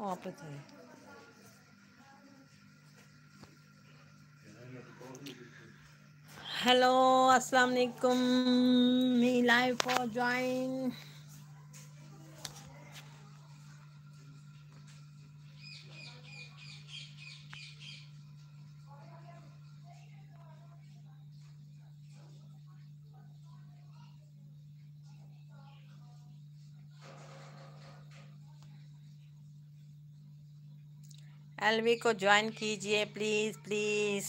वहाँ पे थे हेलो अस्सलाम वालेकुम me life for join L V join कीजिए please please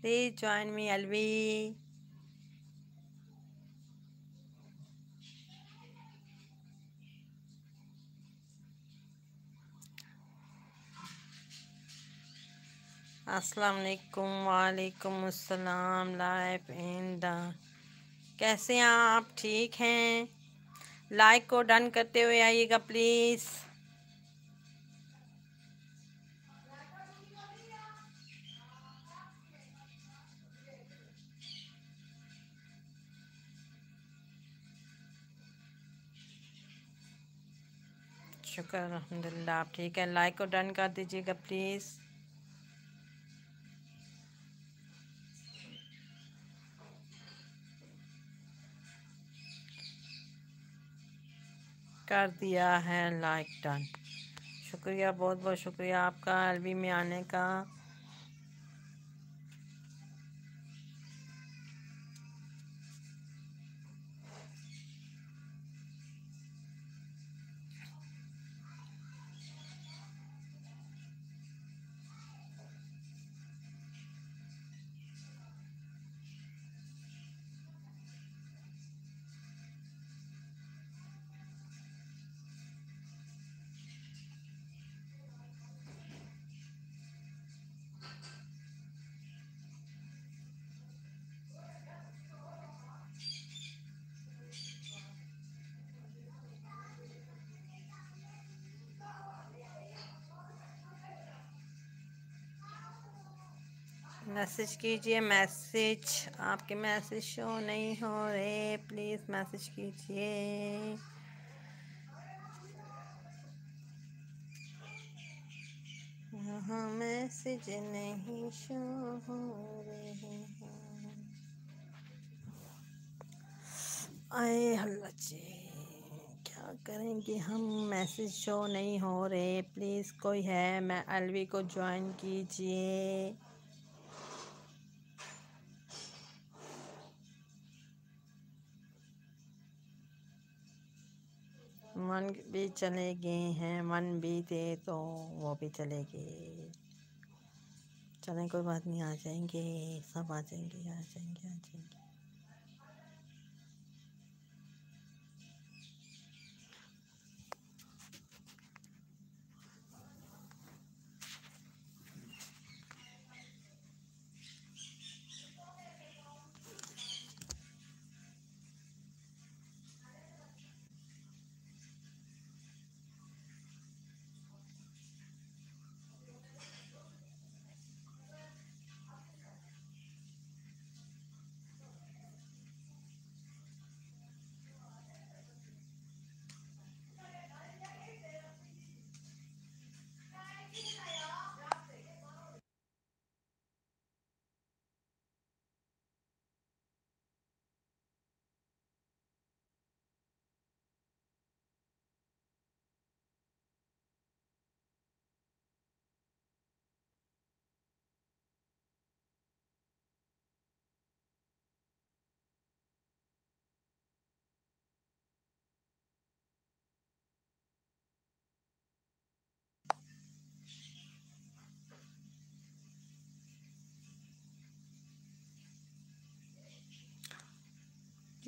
please join me L असलकुम वालेकुम अस्सलाम लाइफ इन द कैसे हैं आप ठीक हैं लाइक को डन करते हुए आइएगा प्लीज़ शुक्र अलहमदिल्ला आप ठीक है लाइक को डन कर दीजिएगा प्लीज़ कर दिया है लाइक डन शुक्रिया बहुत बहुत शुक्रिया आपका एलबी में आने का मैसेज कीजिए मैसेज आपके मैसेज शो नहीं हो रहे प्लीज़ मैसेज कीजिए मैसेज नहीं शो हो रहे आए हल्ला जी क्या करेंगे हम मैसेज शो नहीं हो रहे प्लीज़ कोई है मैं अलवी को ज्वाइन कीजिए मन भी चले गए हैं मन भी थे तो वो भी चले गए चलें कोई बात नहीं आ जाएंगे सब आ जाएंगे आ जाएंगे आ जाएंगे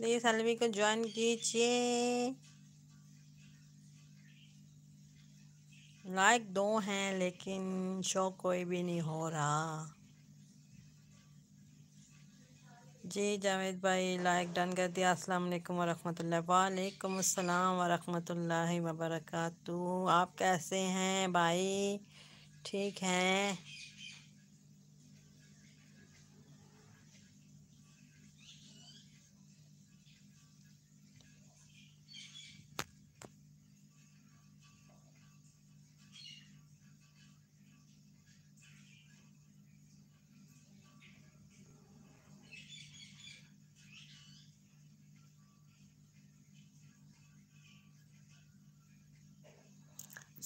प्लीज़ अलवी को ज्वाइन कीजिए लाइक दो हैं लेकिन शो कोई भी नहीं हो रहा जी जावेद भाई लाइक डन कर दिया अस्सलाम वालेकुम वरहमतुल्लाह वालेकुम अस्सलाम वरहमतुल्लाहि वबरकातु आप कैसे हैं भाई ठीक हैं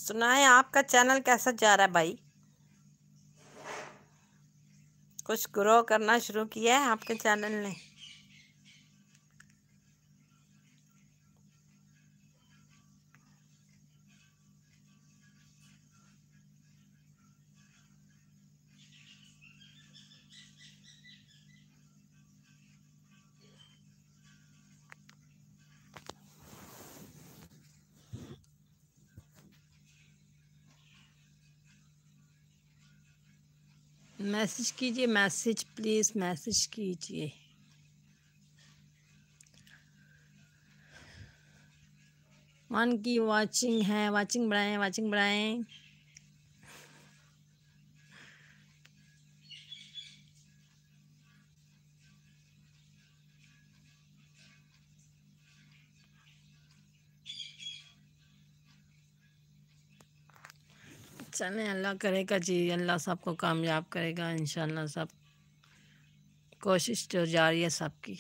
सुनाए आपका चैनल कैसा जा रहा है भाई कुछ ग्रो करना शुरू किया है आपके चैनल ने मैसेज कीजिए मैसेज प्लीज़ मैसेज कीजिए वन की वाचिंग है वाचिंग बढ़ाएं वाचिंग बढ़ाएं चलें अच्छा अल्लाह करेगा जी अल्लाह सबको कामयाब करेगा इन सब कोशिश तो जारी है सबकी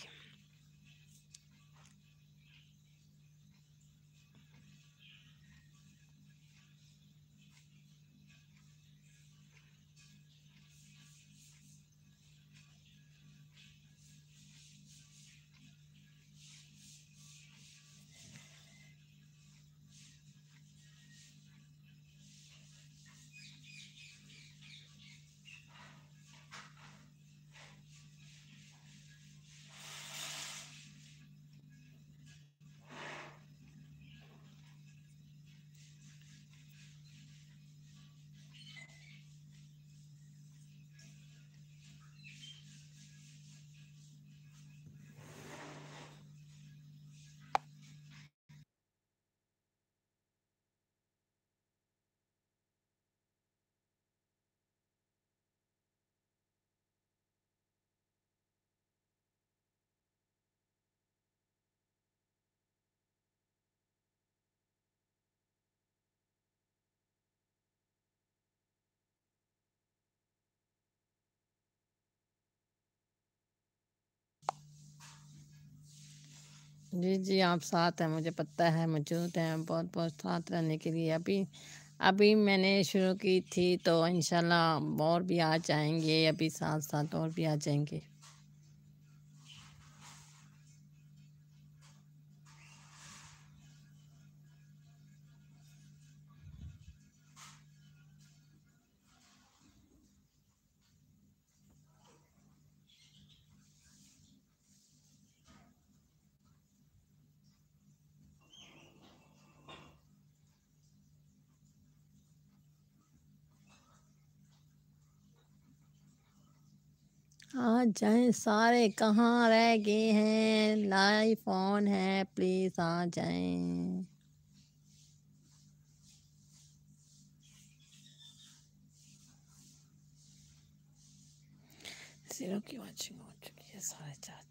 जी जी आप साथ हैं मुझे पता है मौजूद हैं बहुत बहुत साथ रहने के लिए अभी अभी मैंने शुरू की थी तो इंशाल्लाह और भी आ जाएंगे अभी साथ साथ और भी आ जाएंगे आ जाए सारे कहाँ रह गए हैं लाइव फोन है प्लीज़ आ जाए जीरो की वाचिंग हो चुकी है सारे चार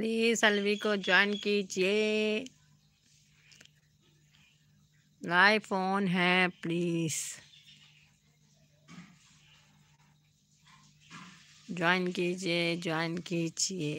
प्लीज़ अलवी को ज्वाइन कीजिए लाइव फोन है प्लीज़ ज्वाइन कीजिए ज्वाइन कीजिए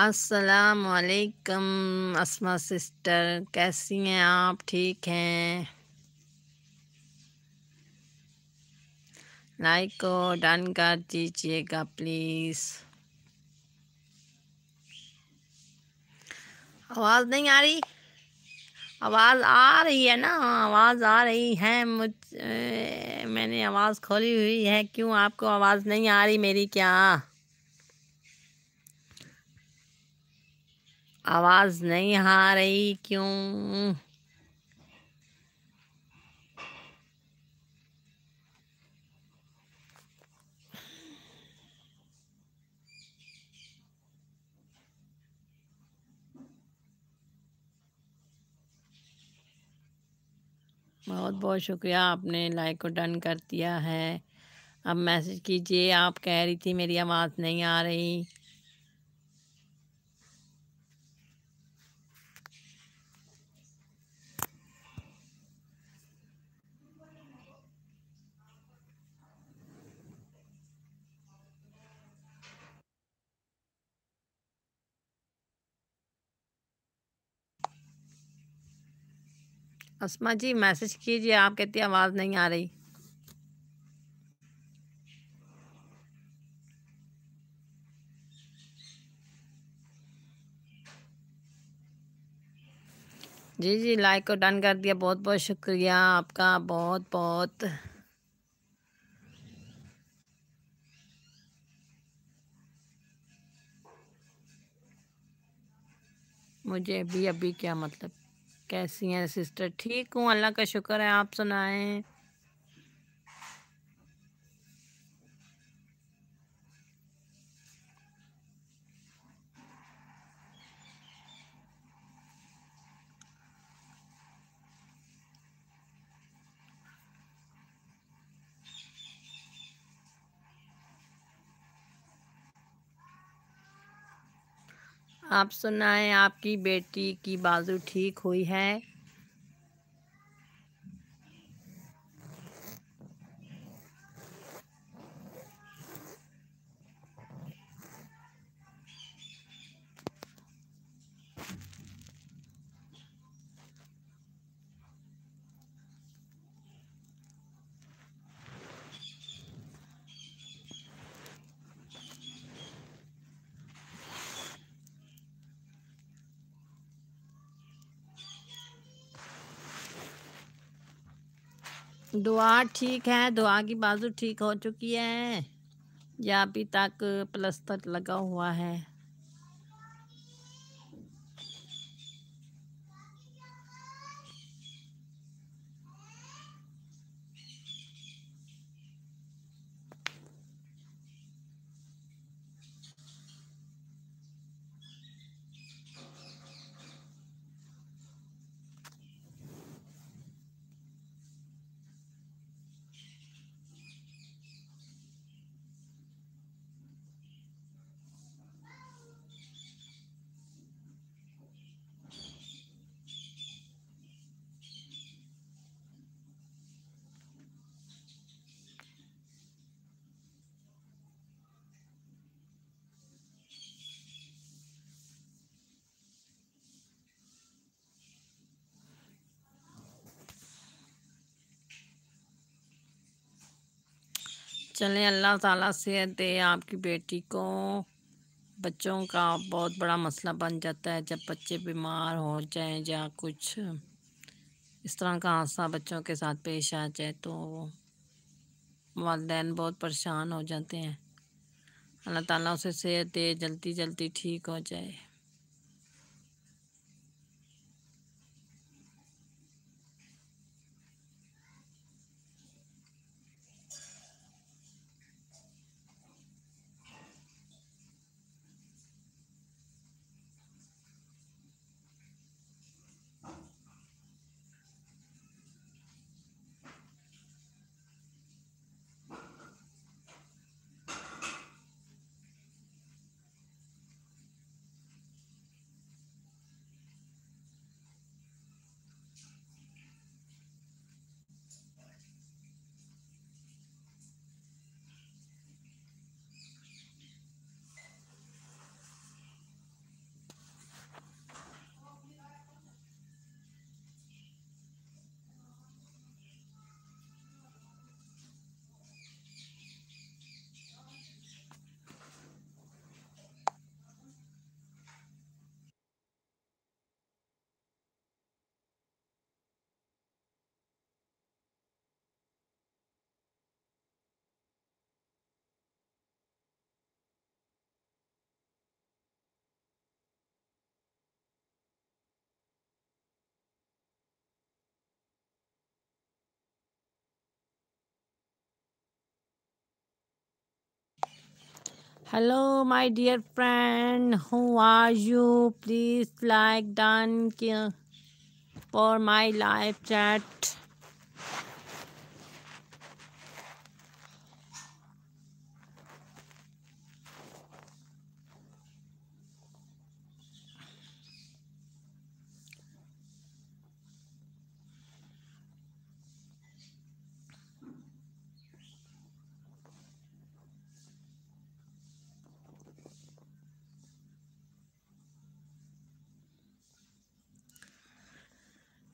अस्सलाम वालेकुम असमा सिस्टर कैसी हैं आप ठीक हैं लाइक को डन कर दीजिएगा प्लीज़ आवाज़ नहीं आ रही आवाज़ आ रही है ना आवाज़ आ रही है मुझ मैंने आवाज़ खोली हुई है क्यों आपको आवाज़ नहीं आ रही मेरी क्या आवाज नहीं आ रही क्यों बहुत बहुत शुक्रिया आपने लाइक को डन कर दिया है अब मैसेज कीजिए आप कह रही थी मेरी आवाज़ नहीं आ रही असमा जी मैसेज कीजिए आप कहती आवाज़ नहीं आ रही जी जी लाइक को डन कर दिया बहुत बहुत शुक्रिया आपका बहुत बहुत मुझे अभी अभी क्या मतलब कैसी हैं सिस्टर ठीक हूँ अल्लाह का शुक्र है आप सुनाएं आप सुनाएं आपकी बेटी की बाजू ठीक हुई है दुआ ठीक है दुआ की बाजू ठीक हो चुकी है या अभी तक प्लस्तर लगा हुआ है चलें अल्लाह ताला से दे आपकी बेटी को बच्चों का बहुत बड़ा मसला बन जाता है जब बच्चे बीमार हो जाएं या कुछ इस तरह का हादसा बच्चों के साथ पेश आ जाए तो वालदेन बहुत परेशान हो जाते हैं अल्लाह ताला उसे सेहत दे जल्दी जल्दी ठीक हो जाए Hello, my dear friend. Who are you? Please like done for my live chat.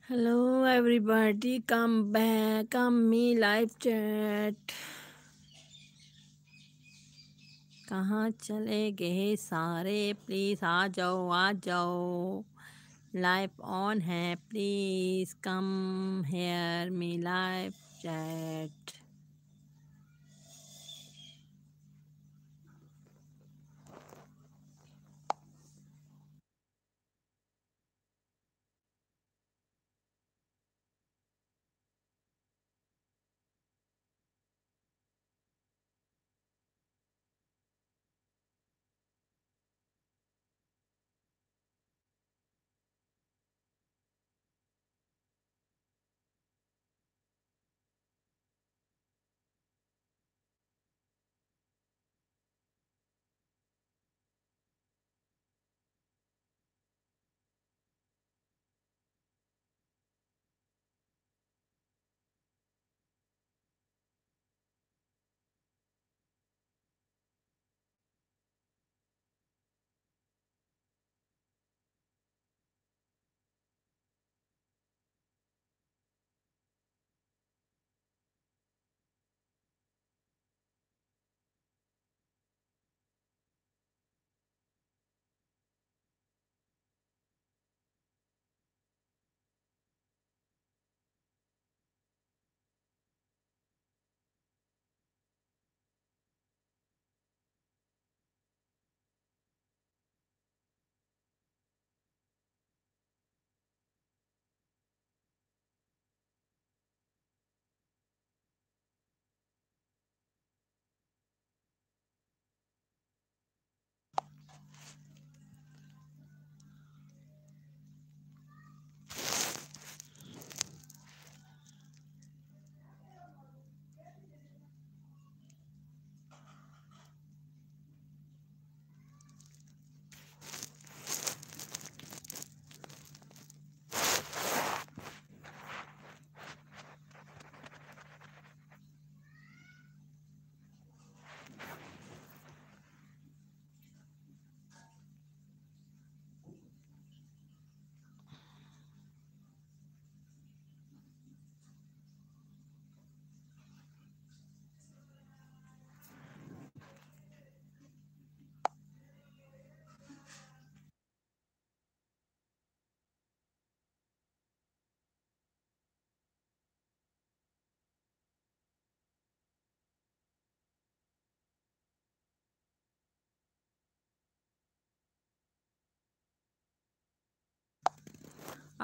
Hello everybody come back come me live chat कहाँ चले गए सारे प्लीज़ आ जाओ आ जाओ लाइव ऑन है please come here me live chat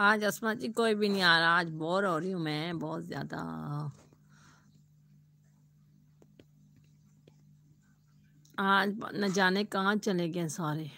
आज असमा जी कोई भी नहीं आ रहा आज बोर हो रही हूँ मैं बहुत ज़्यादा आज न जाने कहाँ चले गए सारे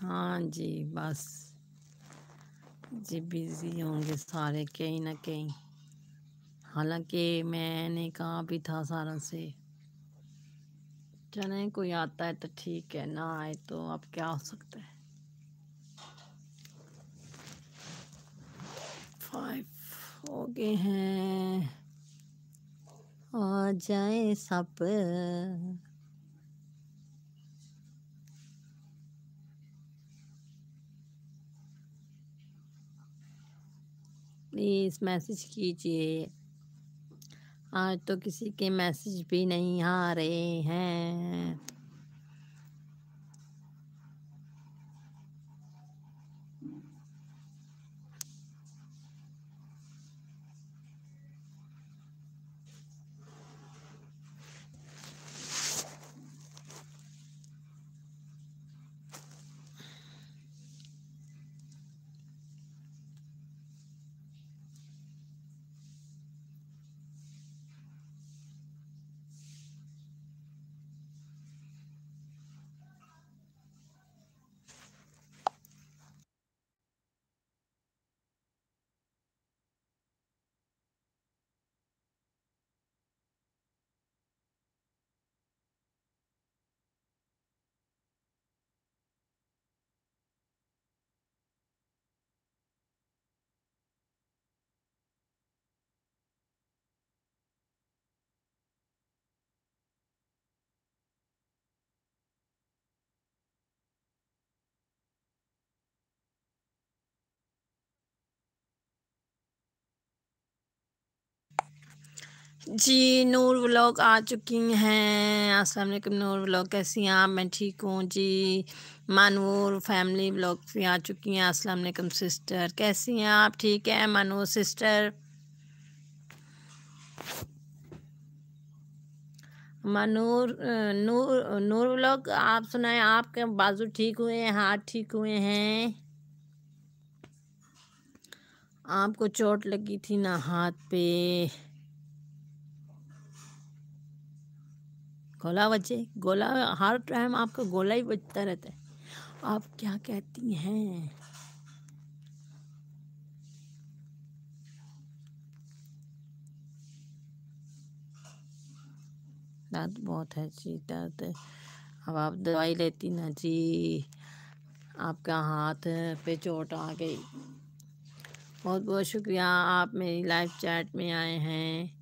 हाँ जी बस जी बिज़ी होंगे सारे कहीं ना कहीं हालांकि मैंने कहा भी था सारा से चले कोई आता है तो ठीक है ना आए तो अब क्या हो सकता है फाइव हो गए हैं आ जाए सब प्लीज़ मैसेज कीजिए आज तो किसी के मैसेज भी नहीं आ रहे हैं जी नूर व्लॉग आ चुकी हैं अस्सलाम वालेकुम नूर व्लॉग कैसी हैं आप मैं ठीक हूँ जी मानूर फैमिली व्लॉग भी आ चुकी हैं अस्सलाम वालेकुम सिस्टर कैसी हैं आप ठीक है मानूर सिस्टर मानूर नूर नूर व्लॉग आप सुनाएं आपके बाजू ठीक हुए हैं हाथ ठीक हुए हैं आपको चोट लगी थी ना हाथ पे गोला बचे गोला हर टाइम आपका गोला ही बचता रहता है आप क्या कहती हैं दर्द बहुत है जी दर्द अब आप दवाई लेती ना जी आपका हाथ पे चोट आ गई बहुत बहुत शुक्रिया आप मेरी लाइव चैट में आए हैं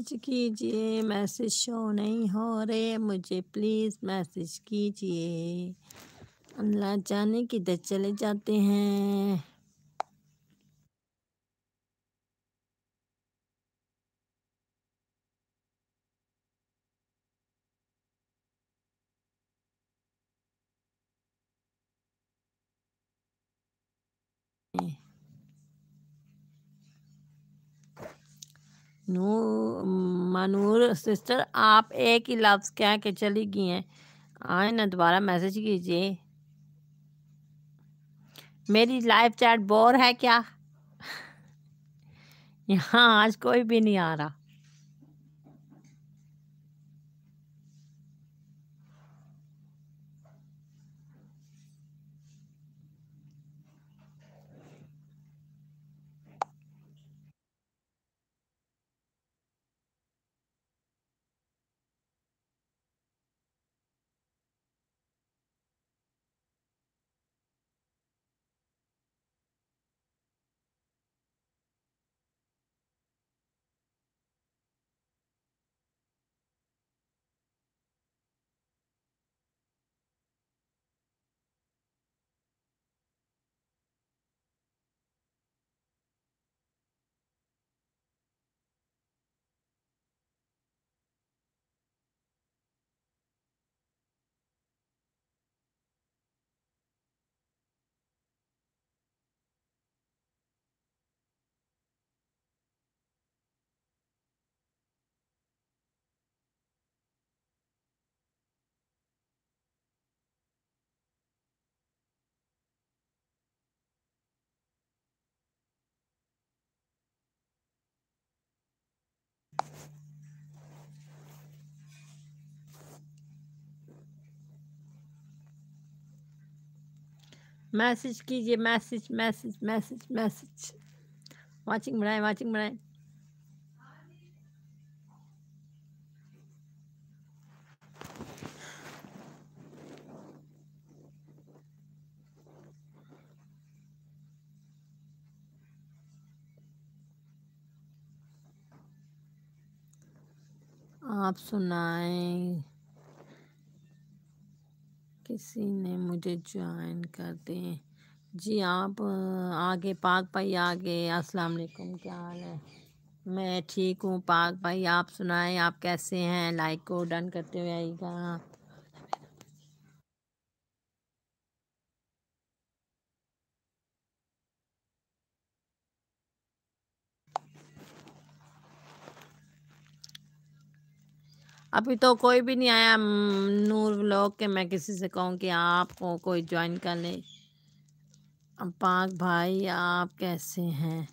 मैसेज कीजिए मैसेज शो नहीं हो रहे मुझे प्लीज़ मैसेज कीजिए अल्लाह जाने किधर चले जाते हैं सिस्टर आप एक ही लफ्ज़ कह के चली गई हैं आए हाँ, ना दोबारा मैसेज कीजिए मेरी लाइव चैट बोर है क्या यहाँ आज कोई भी नहीं आ रहा मैसेज कीजिए message message message message watching बनाए वाचिंग बनाए आप सुनाएं किसी ने मुझे ज्वाइन कर दें जी आप आगे पाक भाई आगे अस्सलाम वालेकुम क्या हाल है मैं ठीक हूँ पाक भाई आप सुनाएं आप कैसे हैं लाइक को डन करते हुए आइएगा अभी तो कोई भी नहीं आया नूर व्लॉग के मैं किसी से कहूँ कि आपको कोई ज्वाइन कर ले पाक भाई आप कैसे हैं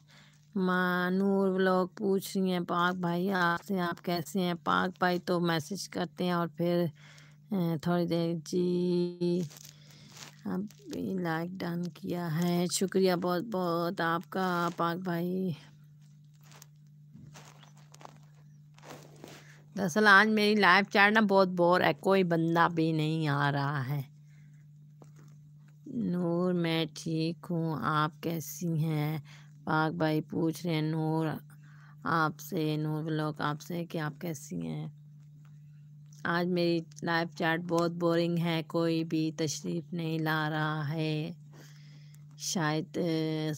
माँ नूर व्लॉग पूछ रही हैं पाक भाई आपसे आप कैसे हैं पाक भाई तो मैसेज करते हैं और फिर थोड़ी देर जी अभी लाइक डन किया है शुक्रिया बहुत बहुत आपका पाक भाई दरअसल आज मेरी लाइव चैट ना बहुत बोर है कोई बंदा भी नहीं आ रहा है नूर मैं ठीक हूँ आप कैसी हैं पाक भाई पूछ रहे हैं नूर आपसे नूर ब्लॉक आपसे कि आप कैसी हैं आज मेरी लाइव चैट बहुत बोरिंग है कोई भी तशरीफ़ नहीं ला रहा है शायद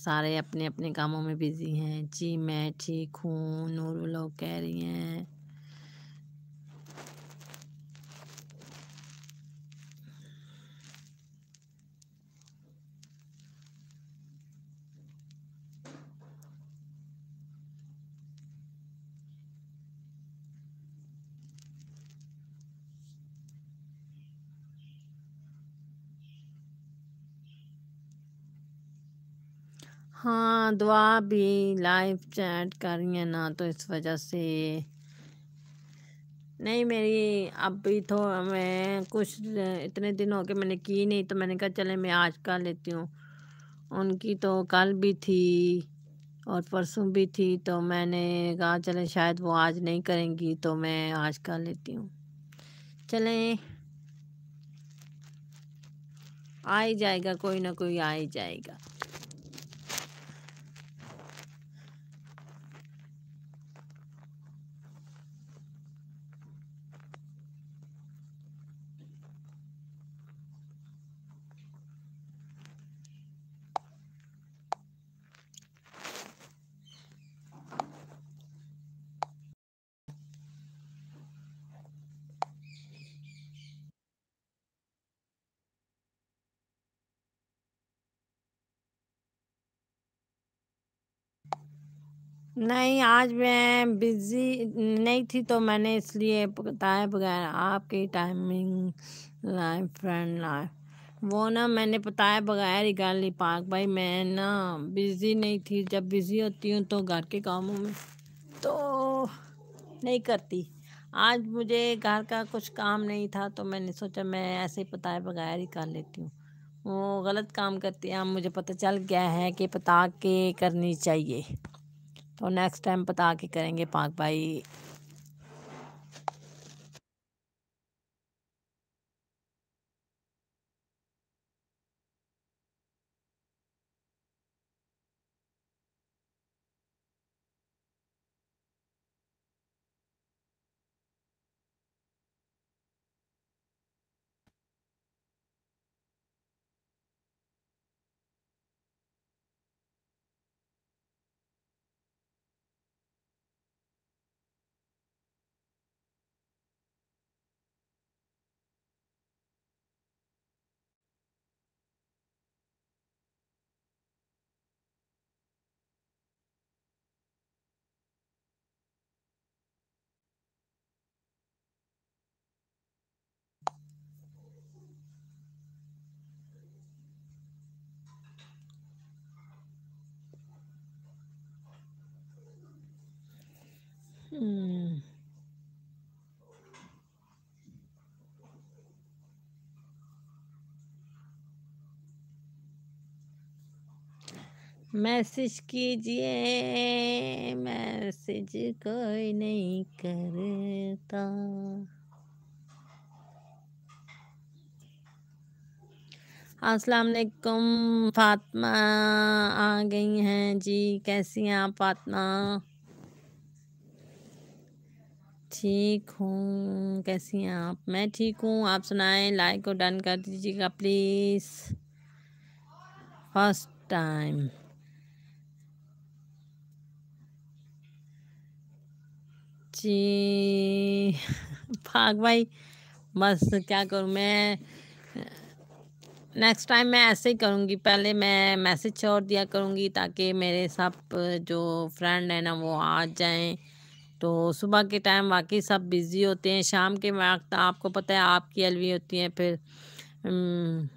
सारे अपने अपने कामों में बिज़ी हैं जी मैं ठीक हूँ नूर ब्लॉक कह रही हैं हाँ दुआ भी लाइव चैट कर रही है ना तो इस वजह से नहीं मेरी अब भी तो मैं कुछ इतने दिन हो गए मैंने की नहीं तो मैंने कहा चले मैं आज कर लेती हूँ उनकी तो कल भी थी और परसों भी थी तो मैंने कहा चले शायद वो आज नहीं करेंगी तो मैं आज कर लेती हूँ चले आ ही जाएगा कोई ना कोई आ ही जाएगा नहीं आज मैं बिजी नहीं थी तो मैंने इसलिए बताया बगैर आपकी टाइमिंग लाइफ फ्रेंड लाइफ वो ना मैंने बताया बगैर ही ली पाक भाई मैं ना बिज़ी नहीं थी जब बिज़ी होती हूँ तो घर के कामों में तो नहीं करती आज मुझे घर का कुछ काम नहीं था तो मैंने सोचा मैं ऐसे ही बताए बगैर ही कर लेती हूँ वो गलत काम करती है मुझे पता चल गया है कि पता के करनी चाहिए तो नेक्स्ट टाइम बता के करेंगे पाक भाई हम्म। मैसेज कीजिए मैसेज कोई नहीं करता अस्सलाम वालेकुम फातिमा आ गई हैं जी कैसी हैं आप फातिमा ठीक हूँ कैसी हैं आप मैं ठीक हूँ आप सुनाएं लाइक और डन कर दीजिएगा प्लीज़ फर्स्ट टाइम जी भाग भाई बस क्या करूँ मैं नेक्स्ट टाइम मैं ऐसे ही करूँगी पहले मैं मैसेज छोड़ दिया करूँगी ताकि मेरे सब जो फ्रेंड है ना वो आ जाएं तो सुबह के टाइम वाकई सब बिज़ी होते हैं शाम के वक्त आपको पता है आपकी अलवी होती हैं फिर हम्म।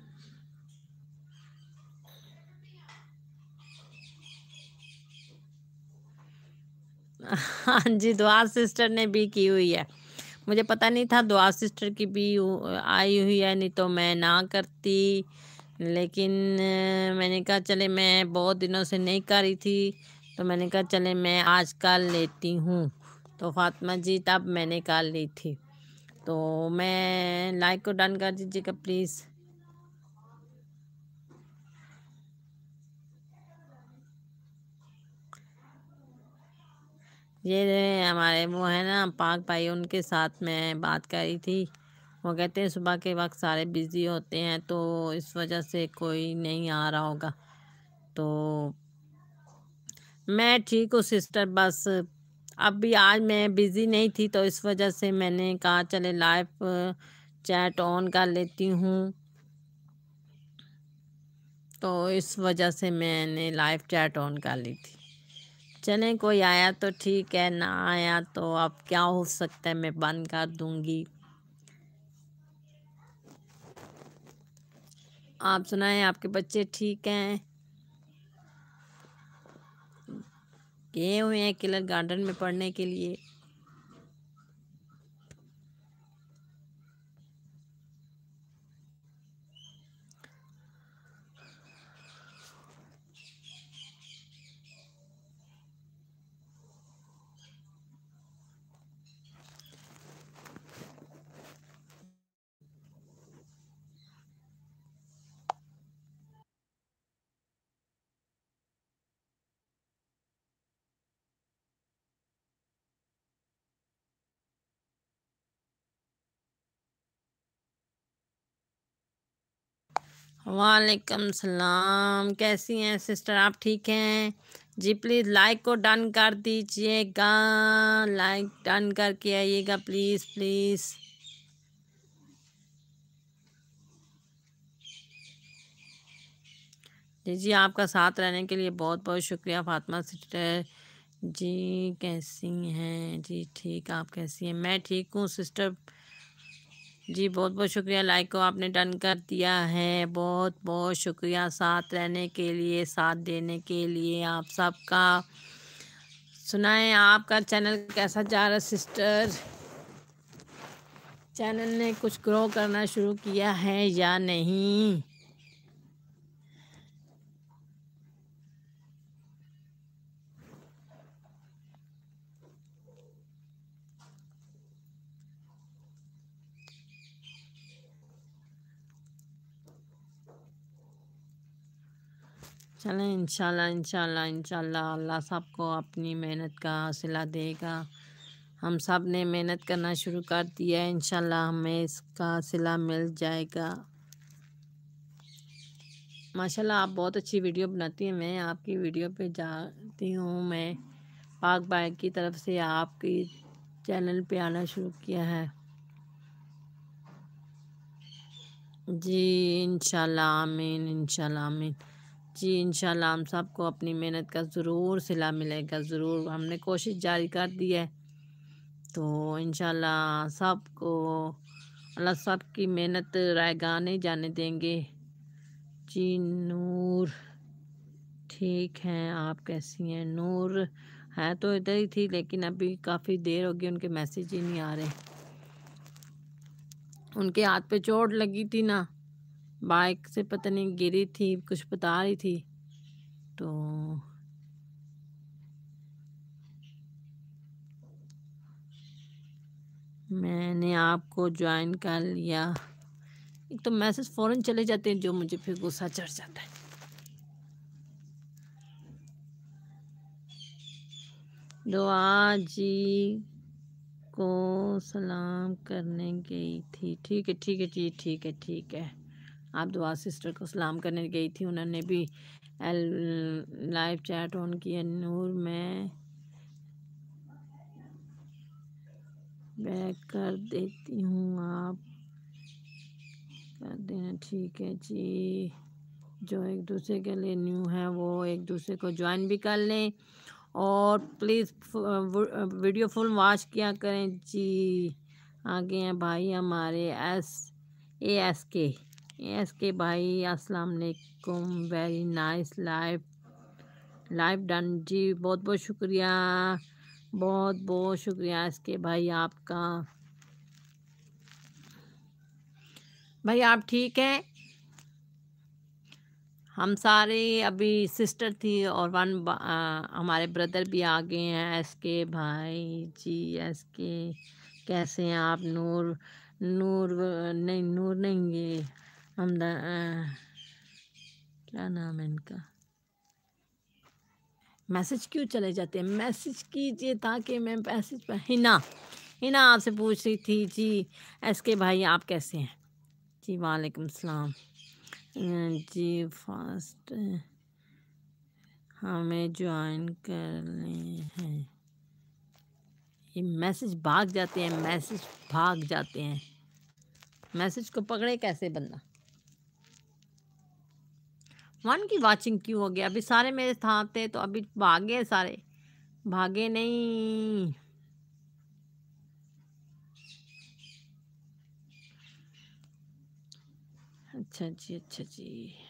हाँ जी दुआ सिस्टर ने भी की हुई है मुझे पता नहीं था दुआ सिस्टर की भी आई हुई है नहीं तो मैं ना करती लेकिन मैंने कहा चले मैं बहुत दिनों से नहीं कर रही थी तो मैंने कहा चले मैं आज लेती हूँ तो फातमा जी तब मैंने कॉल ली थी तो मैं लाइक को डन कर दीजिएगा प्लीज़ ये हमारे वो है ना पाक भाई उनके साथ मैं बात कर रही थी वो कहते हैं सुबह के वक्त सारे बिज़ी होते हैं तो इस वजह से कोई नहीं आ रहा होगा तो मैं ठीक हूँ सिस्टर बस अभी आज मैं बिज़ी नहीं थी तो इस वजह से मैंने कहा चले लाइव चैट ऑन कर लेती हूँ तो इस वजह से मैंने लाइव चैट ऑन कर ली थी चलें कोई आया तो ठीक है ना आया तो अब क्या हो सकता है मैं बंद कर दूँगी आप सुनाएं आपके बच्चे ठीक हैं गए हुए हैं किलर गार्डन में पढ़ने के लिए वालेकुम सलाम कैसी हैं सिस्टर आप ठीक हैं जी प्लीज़ लाइक को डन कर दीजिएगा लाइक डन करके आइएगा प्लीज़ प्लीज़ जी जी आपका साथ रहने के लिए बहुत बहुत शुक्रिया फातिमा सिस्टर जी कैसी हैं जी ठीक आप कैसी हैं मैं ठीक हूँ सिस्टर जी बहुत बहुत शुक्रिया लाइक को आपने डन कर दिया है बहुत बहुत शुक्रिया साथ रहने के लिए साथ देने के लिए आप सबका सुनाए आपका चैनल कैसा जा रहा सिस्टर चैनल ने कुछ ग्रो करना शुरू किया है या नहीं चलें इंशाल्लाह इंशाल्लाह इंशाल्लाह अल्लाह सब को अपनी मेहनत का हौसला देगा हम सब ने मेहनत करना शुरू कर दिया है इंशाल्लाह हमें इसका सिला मिल जाएगा माशाल्लाह आप बहुत अच्छी वीडियो बनाती हैं मैं आपकी वीडियो पे जाती हूँ मैं पाक बाइक की तरफ से आपकी चैनल पे आना शुरू किया है जी इंशाल्लाह आमीन इंशाल्लाह आमीन जी इन हम सबको अपनी मेहनत का ज़रूर सिला मिलेगा ज़रूर हमने कोशिश जारी कर दी है तो इन सबको अल्लाह सब की मेहनत रायगा नहीं जाने देंगे जी नूर ठीक हैं आप कैसी हैं नूर है तो इधर ही थी लेकिन अभी काफ़ी देर होगी उनके मैसेज ही नहीं आ रहे उनके हाथ पे चोट लगी थी ना बाइक से पता नहीं गिरी थी कुछ बता रही थी तो मैंने आपको ज्वाइन कर लिया एक तो मैसेज फ़ौरन चले जाते हैं जो मुझे फिर गुस्सा चढ़ जाता है दुआ तो जी को सलाम करने गई थी ठीक है ठीक है जी ठीक है ठीक है आप दुआ सिस्टर को सलाम करने गई थी उन्होंने भी लाइव चैट ऑन किया नूर मैं बैक कर देती हूँ आप कर देना ठीक है जी जो एक दूसरे के लिए न्यू है वो एक दूसरे को ज्वाइन भी कर लें और प्लीज़ वीडियो फुल वॉच किया करें जी आगे हैं भाई हमारे एस ए एस के एस के भाई अस्सलाम वालेकुम very nice live live done जी बहुत बहुत शुक्रिया बहुत बहुत शुक्रिया एस के भाई आपका भाई आप ठीक हैं हम सारे अभी सिस्टर थी और वन आ, हमारे ब्रदर भी आ गए हैं एस के भाई जी एस के कैसे हैं आप नूर नूर नहीं नूर नहीं ये हमदा ah, क्या नाम है इनका मैसेज क्यों चले जाते हैं मैसेज कीजिए ताकि मैं मैसेज पर हिना हिना आपसे पूछ रही थी जी एस के भाई आप कैसे हैं जी वालेकुम सलाम अं, जी फास्ट हमें ज्वाइन ले हैं ये मैसेज भाग जाते हैं मैसेज भाग जाते हैं मैसेज को पकड़े कैसे बंदा वन की वाचिंग क्यों हो गया अभी सारे मेरे साथ थे तो अभी भागे सारे भागे नहीं अच्छा जी अच्छा जी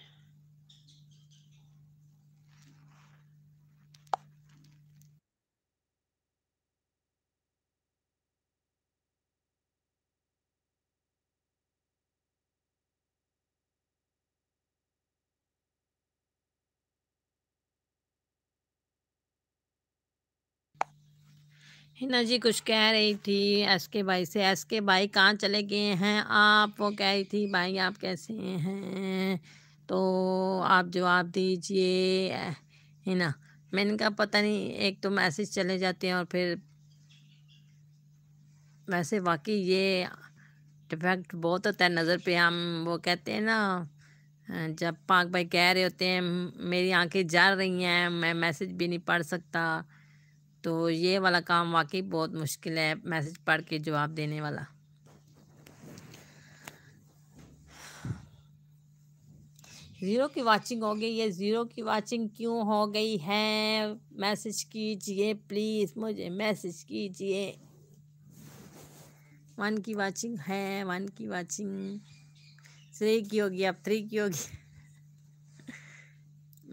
हिना जी कुछ कह रही थी एस के भाई से एस के भाई कहाँ चले गए हैं आप वो कह रही थी भाई आप कैसे हैं तो आप जवाब दीजिए है ना मैंने कहा पता नहीं एक तो मैसेज चले जाते हैं और फिर वैसे वाकई ये डिफेक्ट बहुत होता है नज़र पे हम वो कहते हैं ना जब पाक भाई कह रहे होते हैं मेरी आंखें जा रही हैं मैं मैसेज भी नहीं पढ़ सकता तो ये वाला काम वाकई बहुत मुश्किल है मैसेज पढ़ के जवाब देने वाला ज़ीरो की वाचिंग हो गई है ज़ीरो की वाचिंग क्यों हो गई है मैसेज कीजिए प्लीज़ मुझे मैसेज कीजिए वन की वाचिंग है वन की वाचिंग थ्री की होगी अब थ्री की होगी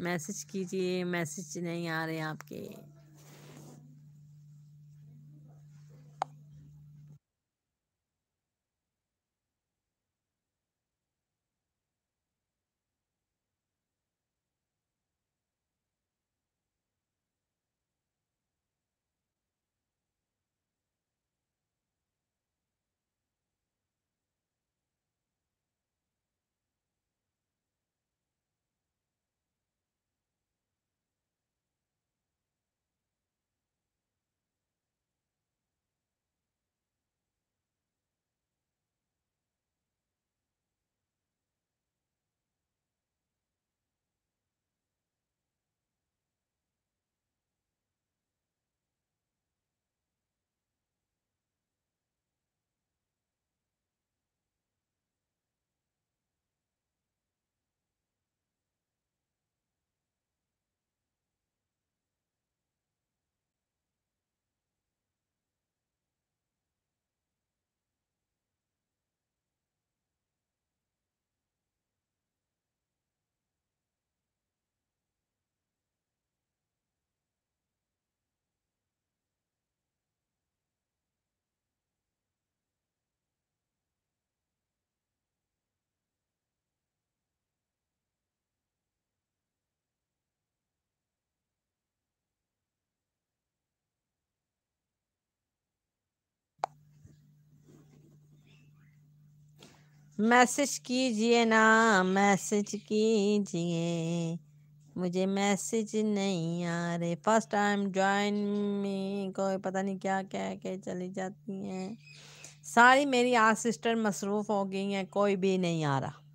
मैसेज कीजिए मैसेज नहीं आ रहे आपके मैसेज कीजिए ना मैसेज कीजिए मुझे मैसेज नहीं आ रहे फर्स्ट टाइम ज्वाइन में कोई पता नहीं क्या कह के चली जाती हैं सारी मेरी आज सिस्टर मसरूफ़ हो गई हैं कोई भी नहीं आ रहा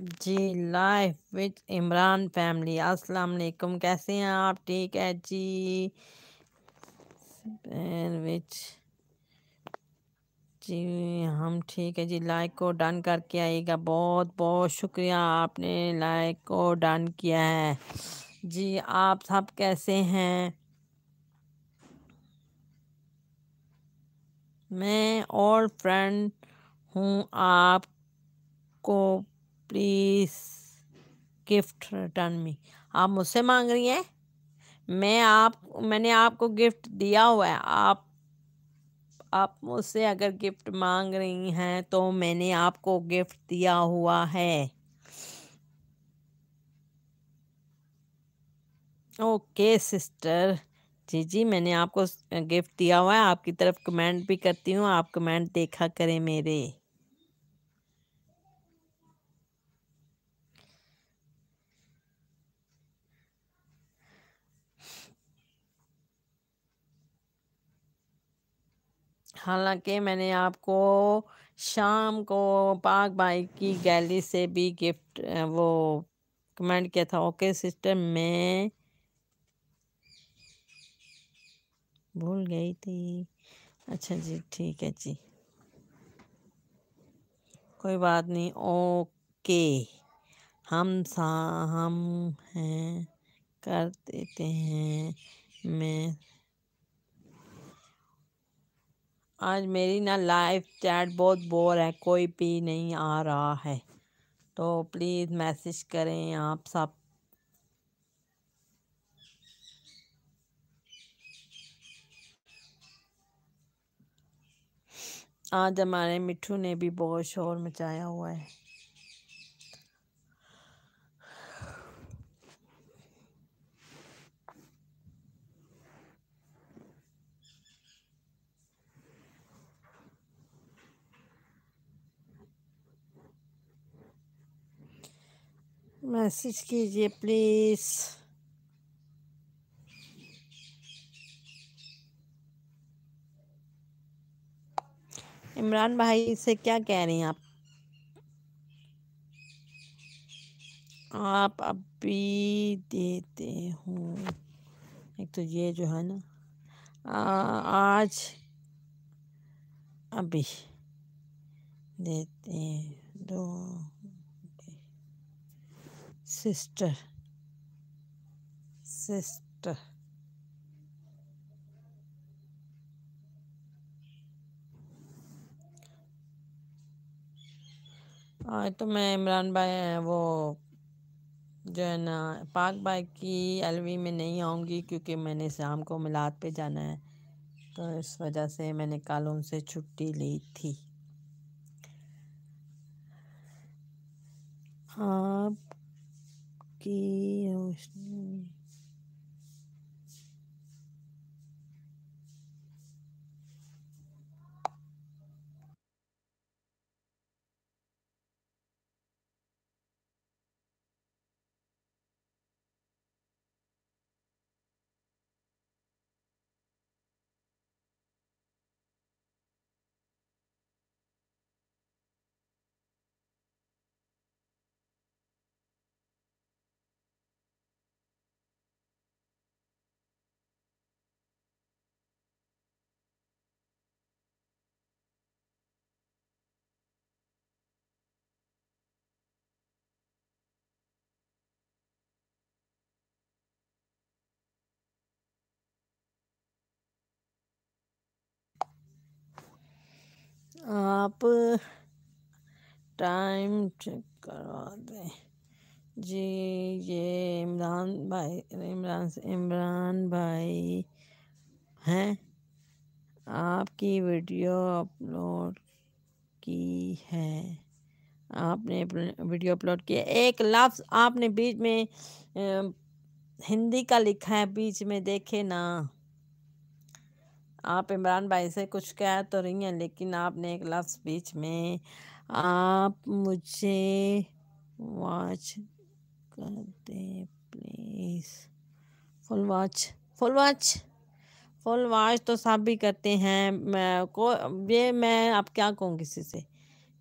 जी लाइफ विद इमरान फैमिली अस्सलाम वालेकुम कैसे हैं आप ठीक है जी विच जी हम ठीक है जी लाइक को डन करके आइएगा बहुत बहुत शुक्रिया आपने लाइक को डन किया है जी आप सब कैसे हैं मैं और फ्रेंड हूँ आपको प्लीज़ गिफ्ट रिटर्न मी आप मुझसे मांग रही हैं मैं आप मैंने आपको गिफ्ट दिया हुआ है आप आप मुझसे अगर गिफ्ट मांग रही हैं तो मैंने आपको गिफ्ट दिया हुआ है ओके सिस्टर जी जी मैंने आपको गिफ्ट दिया हुआ है आपकी तरफ कमेंट भी करती हूँ आप कमेंट देखा करें मेरे हालांकि मैंने आपको शाम को पाक बाई की गैली से भी गिफ्ट वो कमेंट किया था ओके सिस्टर मैं भूल गई थी अच्छा जी ठीक है जी कोई बात नहीं ओके हम सा हम हैं कर देते हैं मैं आज मेरी ना लाइव चैट बहुत बोर है कोई भी नहीं आ रहा है तो प्लीज़ मैसेज करें आप सब आज हमारे मिठू ने भी बहुत शोर मचाया हुआ है मैसेज कीजिए प्लीज़ इमरान भाई से क्या कह रही हैं आप आप अभी देते हो एक तो ये जो है ना आ, आज अभी देते दो sister sister आज तो मैं इमरान भाई वो जो है ना पाक भाई की एलवी में नहीं आऊँगी क्योंकि मैंने शाम को मिलाद पे जाना है तो इस वजह से मैंने कल उनसे छुट्टी ली थी हाँ que eu estou. आप टाइम चेक करवा दें जी ये इमरान भाई इमरान इमरान भाई हैं आपकी वीडियो अपलोड की है आपने वीडियो अपलोड किया एक लफ्ज़ आपने बीच में हिंदी का लिखा है बीच में देखे ना आप इमरान भाई से कुछ कह तो रही हैं लेकिन आपने एक लफ्स बीच में आप मुझे वॉच कर दे please full watch full watch full watch तो सब भी करते हैं मैं को ये मैं आप क्या कहूँ किसी से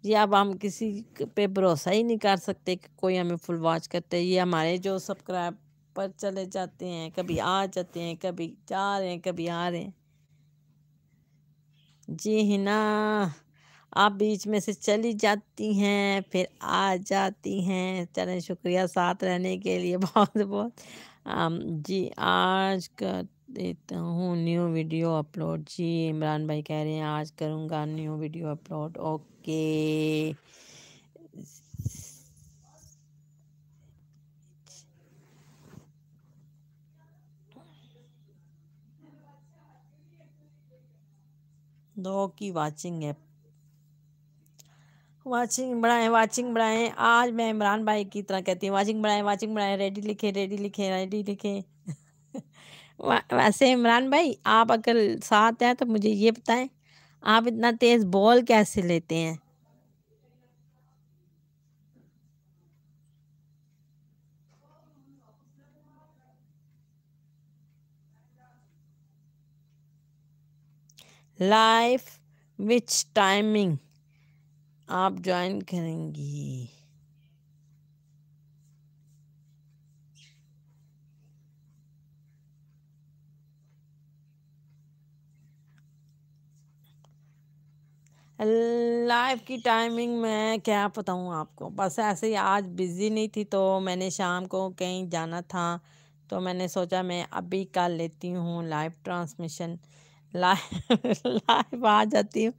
ये अब हम किसी पे भरोसा ही नहीं कर सकते कि कोई हमें फुल वॉच करते ये हमारे जो सब्सक्राइब पर चले जाते हैं कभी आ जाते हैं कभी जा रहे हैं कभी आ रहे हैं जी हिना आप बीच में से चली जाती हैं फिर आ जाती हैं चलें शुक्रिया साथ रहने के लिए बहुत बहुत जी आज कर देता हूँ न्यू वीडियो अपलोड जी इमरान भाई कह रहे हैं आज करूँगा new video upload okay dog की वाचिंग ऐप वाचिंग बढ़ाएं वाचिंग बढ़ाएं आज मैं इमरान भाई की तरह कहती हूँ वाचिंग बढ़ाएं वाचिंग बढ़ाएं रेडी लिखे रेडी लिखे रेडी लिखे वैसे इमरान भाई आप अगर साथ हैं तो मुझे ये बताएं आप इतना तेज़ बॉल कैसे लेते हैं लाइफ विच टाइमिंग आप ज्वाइन करेंगी लाइफ की टाइमिंग मैं क्या बताऊँ आपको बस ऐसे ही आज बिज़ी नहीं थी तो मैंने शाम को कहीं जाना था तो मैंने सोचा मैं अभी कर लेती हूँ लाइव ट्रांसमिशन लाइव लाइव आ जाती हूँ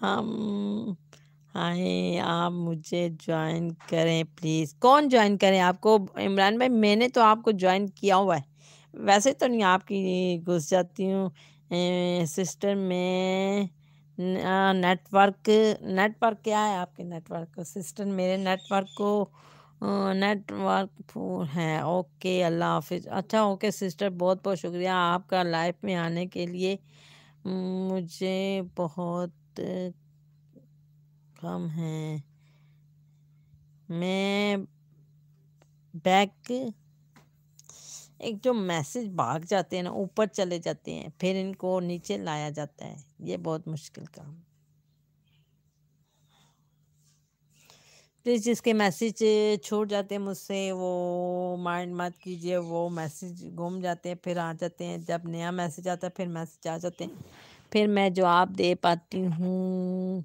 हम आए आप मुझे ज्वाइन करें प्लीज़ कौन ज्वाइन करें आपको इमरान भाई मैंने तो आपको ज्वाइन किया हुआ है वैसे तो नहीं आपकी घुस जाती हूँ सिस्टर में नेटवर्क नेटवर्क क्या है आपके नेटवर्क को सिस्टर मेरे नेटवर्क को नेटवर्क हाँ, है ओके अल्लाह हाफिज अच्छा ओके सिस्टर बहुत बहुत शुक्रिया आपका लाइफ में आने के लिए मुझे बहुत कम है मैं बैक एक जो मैसेज भाग जाते हैं ना ऊपर चले जाते हैं फिर इनको नीचे लाया जाता है ये बहुत मुश्किल काम प्लीज़ जिसके मैसेज छूट जाते हैं मुझसे वो माइंड मत कीजिए वो मैसेज घूम जाते हैं फिर आ जाते हैं जब नया मैसेज आता है फिर मैसेज आ जाते हैं फिर मैं जवाब दे पाती हूँ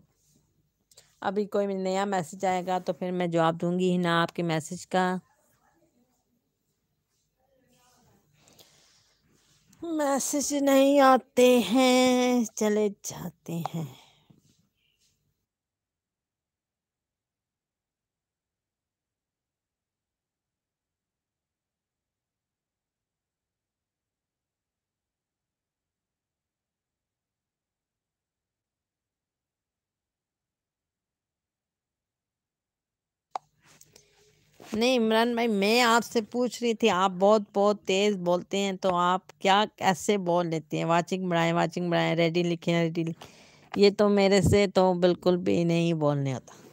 अभी कोई नया मैसेज आएगा तो फिर मैं जवाब दूंगी ही ना आपके मैसेज का मैसेज नहीं आते हैं चले जाते हैं नहीं इमरान भाई मैं आपसे पूछ रही थी आप बहुत बहुत तेज बोलते हैं तो आप क्या कैसे बोल लेते हैं वाचिंग बढ़ाएं वाचिंग बढ़ाएं रेडी लिखें रेडी लिखें ये तो मेरे से तो बिल्कुल भी नहीं बोलने होता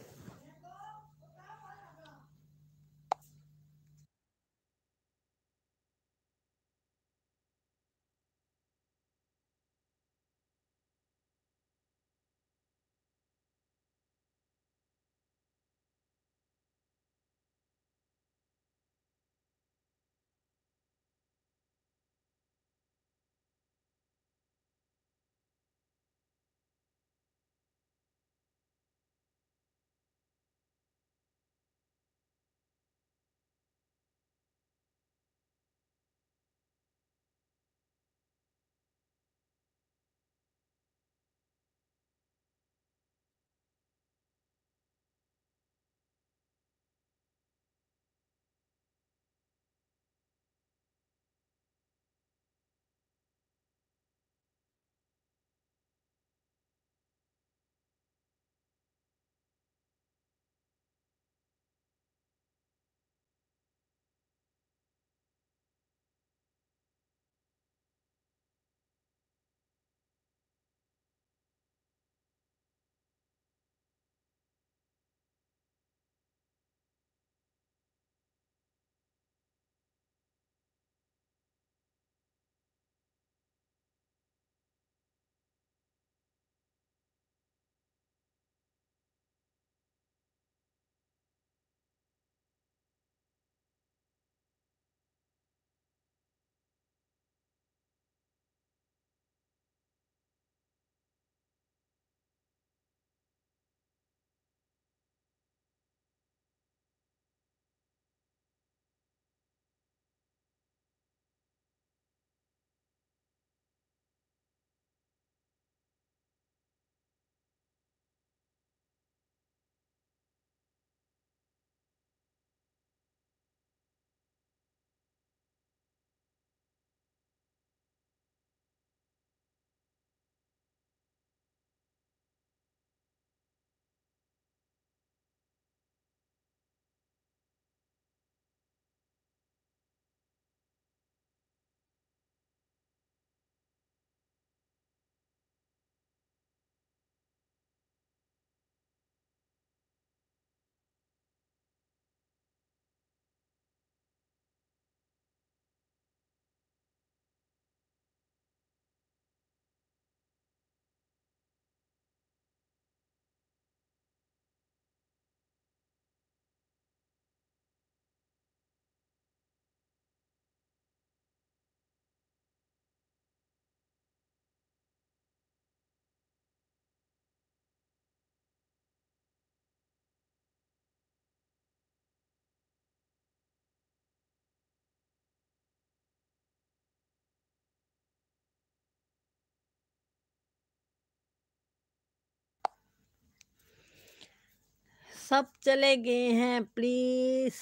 सब चले गए हैं प्लीज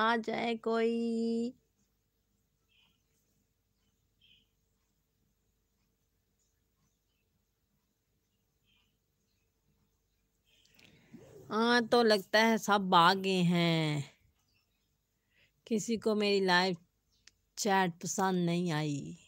आ जाए कोई हाँ तो लगता है सब आ गए हैं किसी को मेरी लाइव चैट पसंद नहीं आई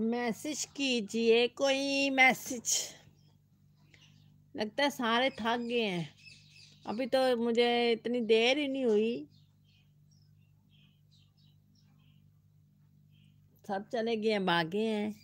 मैसेज कीजिए कोई मैसेज लगता है सारे थक गए हैं अभी तो मुझे इतनी देर ही नहीं हुई सब चले गए हैं भागे हैं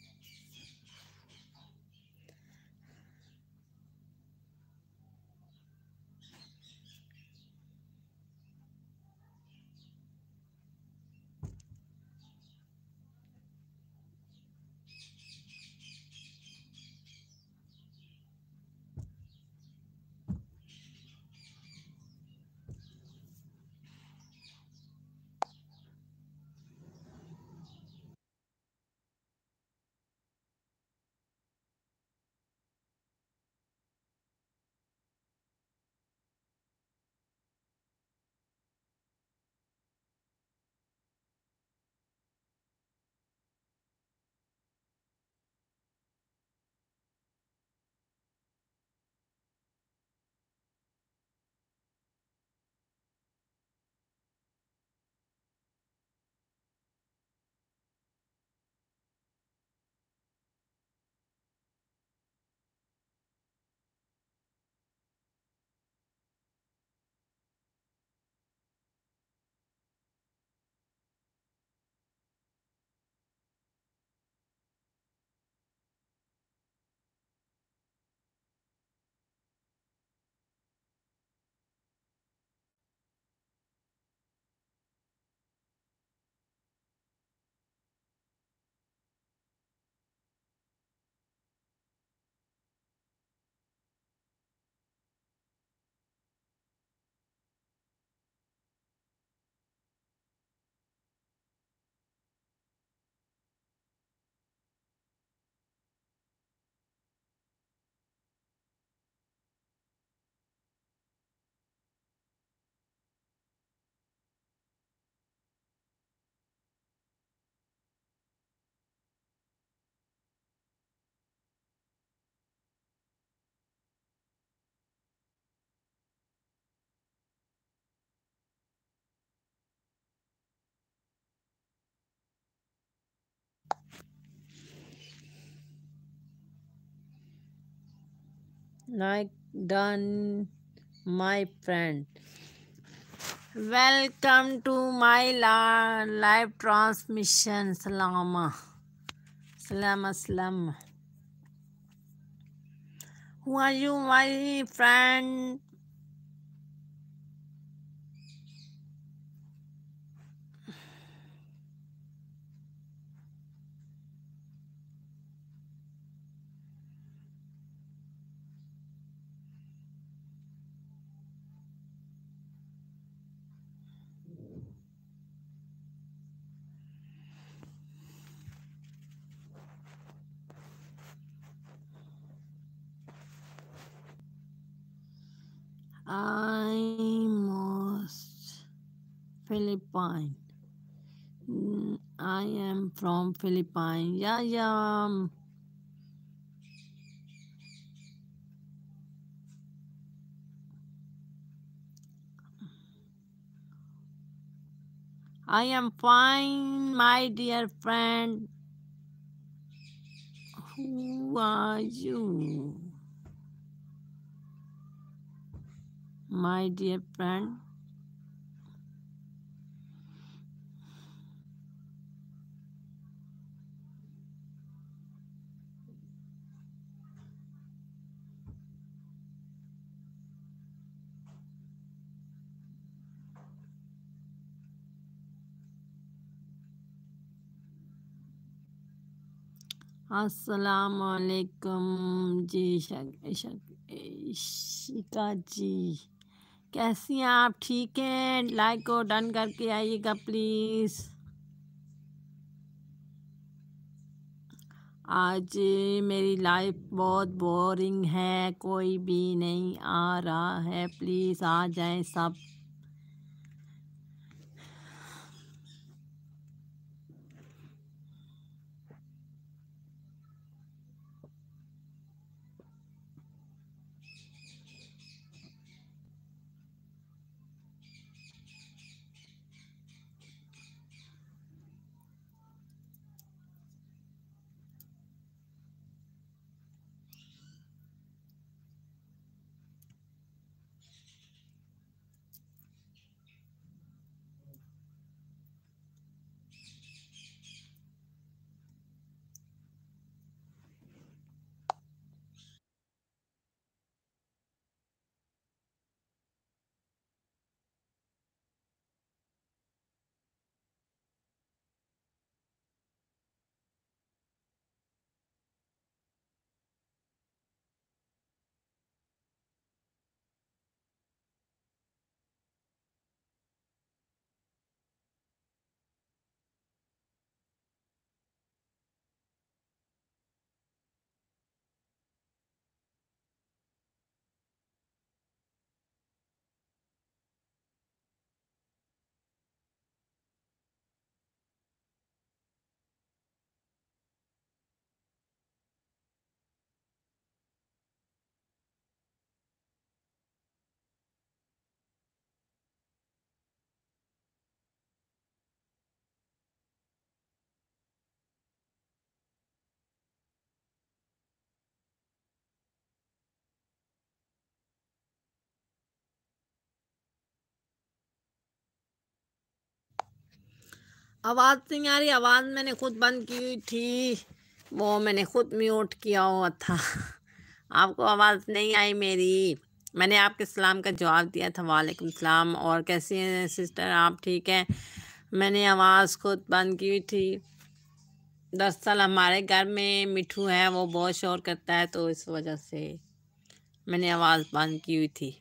like done my friend welcome to my live transmission salama salama salam who are you my friend Philippines. Mm, I am from Philippines. Yeah, yeah. I am fine, my dear friend. Who are you? My dear friend. वालेकुम जी शिका जी कैसी हैं आप ठीक हैं like को done करके आइएगा प्लीज़ आज मेरी लाइफ बहुत बोरिंग है कोई भी नहीं आ रहा है प्लीज़ आ जाएं सब आवाज़ तो नहीं आ रही आवाज़ मैंने खुद बंद की हुई थी वो मैंने खुद म्यूट किया हुआ था आपको आवाज़ नहीं आई मेरी मैंने आपके सलाम का जवाब दिया था वालेकुम सलाम और कैसी हैं सिस्टर आप ठीक हैं मैंने आवाज़ खुद बंद की हुई थी दरअसल हमारे घर में मिठू है वो बहुत शोर करता है तो इस वजह से मैंने आवाज़ बंद की हुई थी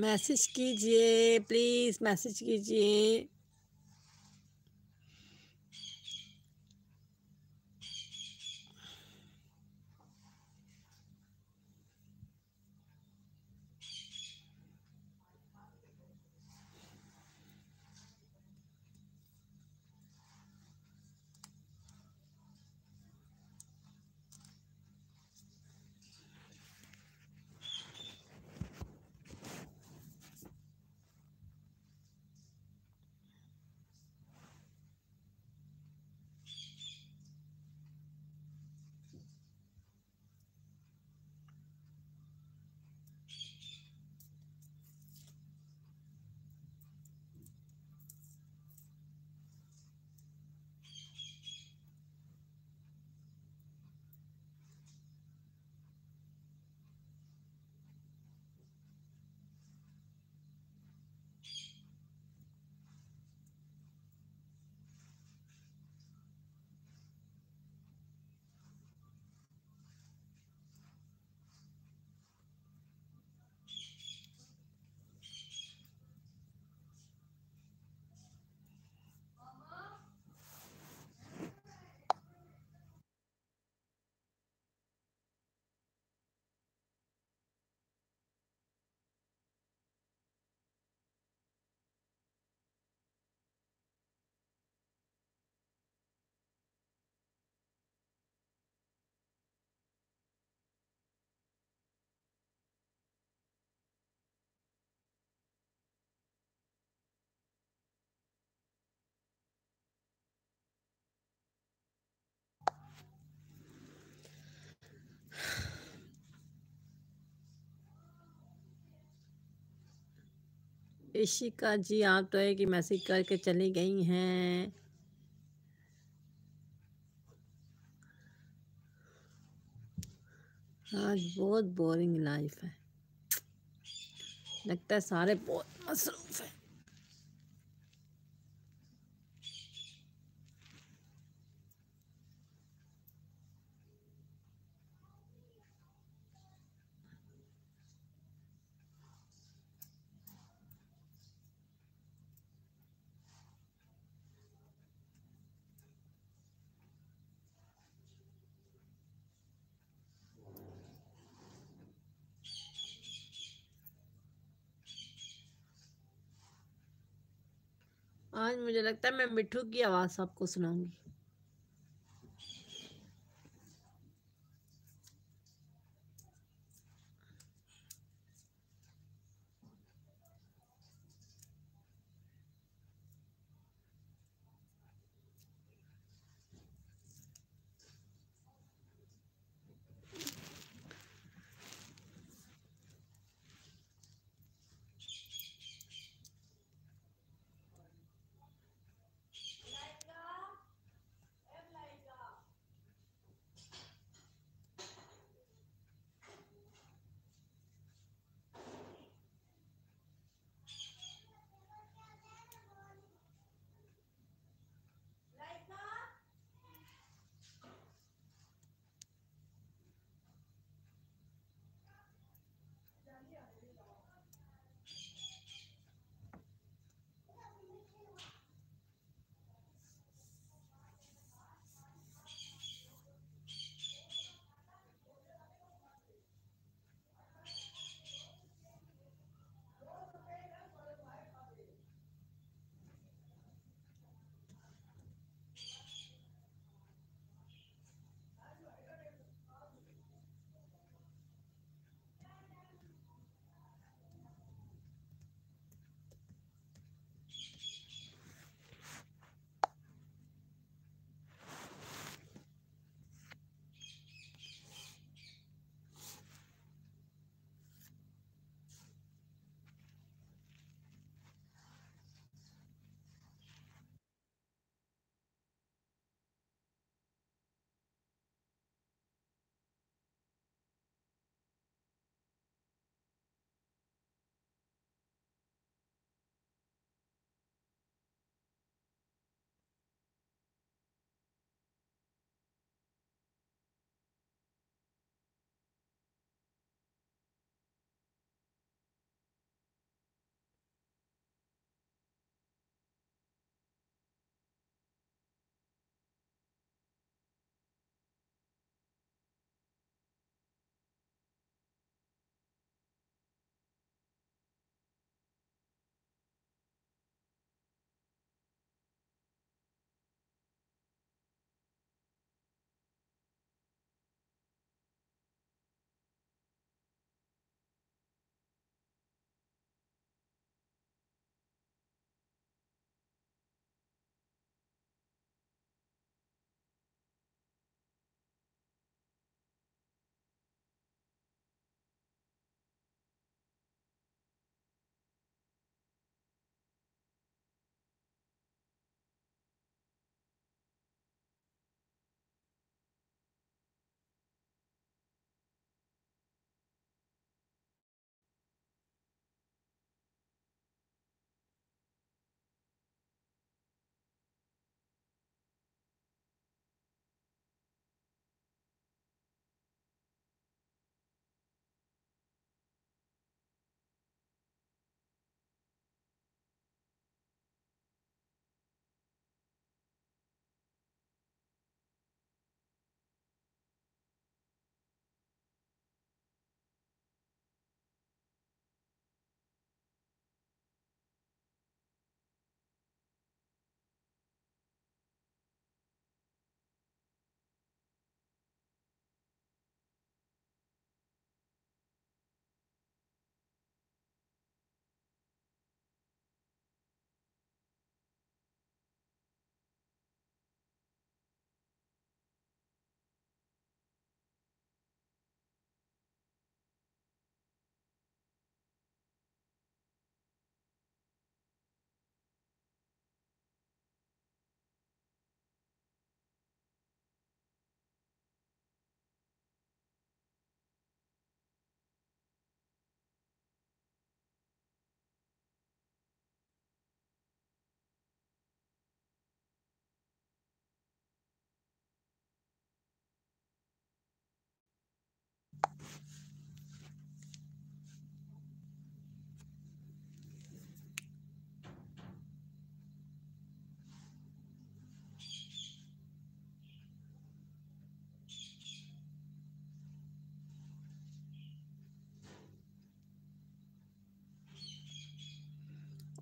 मैसेज कीजिए प्लीज़ मैसेज कीजिए इशिका जी आप तो एक ही मैसेज करके चली गई हैं आज बहुत बोरिंग लाइफ है लगता है सारे बहुत मसरूफ़ हैं आज मुझे लगता है मैं मिठू की आवाज आपको सुनाऊंगी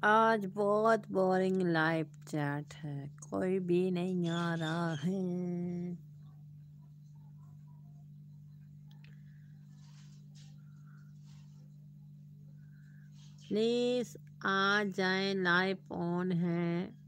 आज बहुत बोरिंग लाइव चैट है कोई भी नहीं आ रहा है प्लीज़ आ जाए लाइव ऑन है